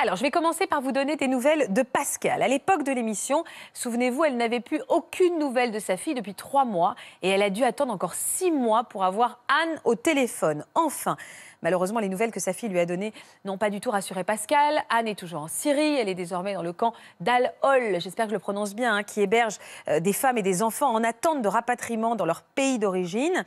Alors, je vais commencer par vous donner des nouvelles de Pascal. À l'époque de l'émission, souvenez-vous, elle n'avait plus aucune nouvelle de sa fille depuis trois mois et elle a dû attendre encore six mois pour avoir Anne au téléphone. Enfin, Malheureusement, les nouvelles que sa fille lui a données n'ont pas du tout rassuré Pascal. Anne est toujours en Syrie. Elle est désormais dans le camp d'Al-Hol, j'espère que je le prononce bien, hein, qui héberge euh, des femmes et des enfants en attente de rapatriement dans leur pays d'origine.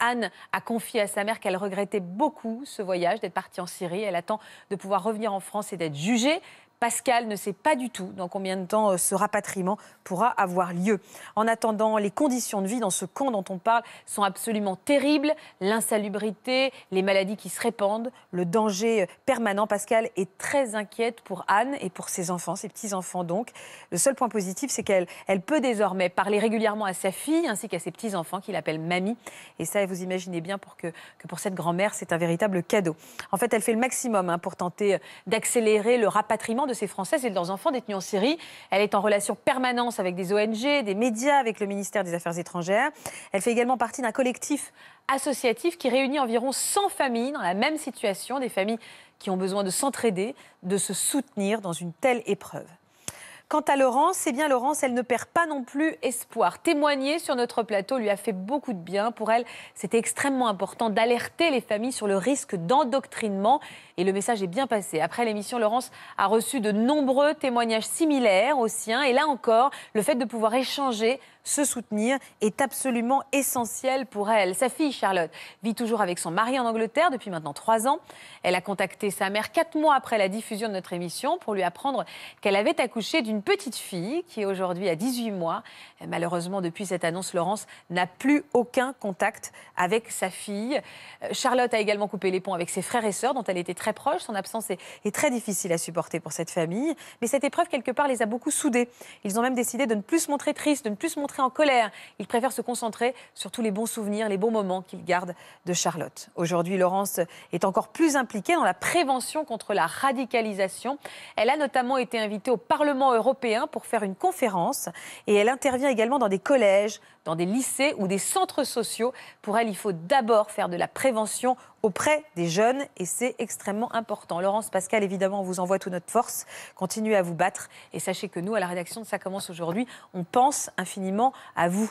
Anne a confié à sa mère qu'elle regrettait beaucoup ce voyage, d'être partie en Syrie. Elle attend de pouvoir revenir en France et d'être jugée. Pascal ne sait pas du tout dans combien de temps euh, ce rapatriement pourra avoir lieu. En attendant, les conditions de vie dans ce camp dont on parle sont absolument terribles. L'insalubrité, les maladies qui se répandent, le danger euh, permanent. Pascal est très inquiète pour Anne et pour ses enfants, ses petits-enfants donc. Le seul point positif, c'est qu'elle peut désormais parler régulièrement à sa fille ainsi qu'à ses petits-enfants qu'il appelle mamie. Et ça, vous imaginez bien pour que, pour cette grand-mère, c'est un véritable cadeau. En fait, elle fait le maximum hein, pour tenter euh, d'accélérer le rapatriement de ces Françaises et de leurs enfants détenus en Syrie. Elle est en relation permanente avec des ONG, des médias, avec le ministère des Affaires étrangères. Elle fait également partie d'un collectif associatif qui réunit environ 100 familles dans la même situation, des familles qui ont besoin de s'entraider, de se soutenir dans une telle épreuve. Quant à Laurence, eh bien Laurence, elle ne perd pas non plus espoir. Témoigner sur notre plateau lui a fait beaucoup de bien. Pour elle, c'était extrêmement important d'alerter les familles sur le risque d'endoctrinement. Et le message est bien passé. Après l'émission, Laurence a reçu de nombreux témoignages similaires aux siens. Et là encore, le fait de pouvoir échanger se soutenir est absolument essentiel pour elle. Sa fille Charlotte vit toujours avec son mari en Angleterre depuis maintenant trois ans. Elle a contacté sa mère quatre mois après la diffusion de notre émission pour lui apprendre qu'elle avait accouché d'une petite fille qui est aujourd'hui à 18 mois. malheureusement, depuis cette annonce, Laurence n'a plus aucun contact avec sa fille. Euh, Charlotte a également coupé les ponts avec ses frères et sœurs dont elle était très proche. Son absence est, est très difficile à supporter pour cette famille. Mais cette épreuve, quelque part, les a beaucoup soudés. Ils ont même décidé de ne plus se montrer tristes, de ne plus se montrer en colère. Il préfère se concentrer sur tous les bons souvenirs, les bons moments qu'il garde de Charlotte. Aujourd'hui, Laurence est encore plus impliquée dans la prévention contre la radicalisation. Elle a notamment été invitée au Parlement européen pour faire une conférence et elle intervient également dans des collèges, dans des lycées ou des centres sociaux. Pour elle, il faut d'abord faire de la prévention auprès des jeunes et c'est extrêmement important. Laurence Pascal, évidemment, on vous envoie toute notre force. Continuez à vous battre et sachez que nous, à la rédaction de Ça commence aujourd'hui, on pense infiniment également à vous.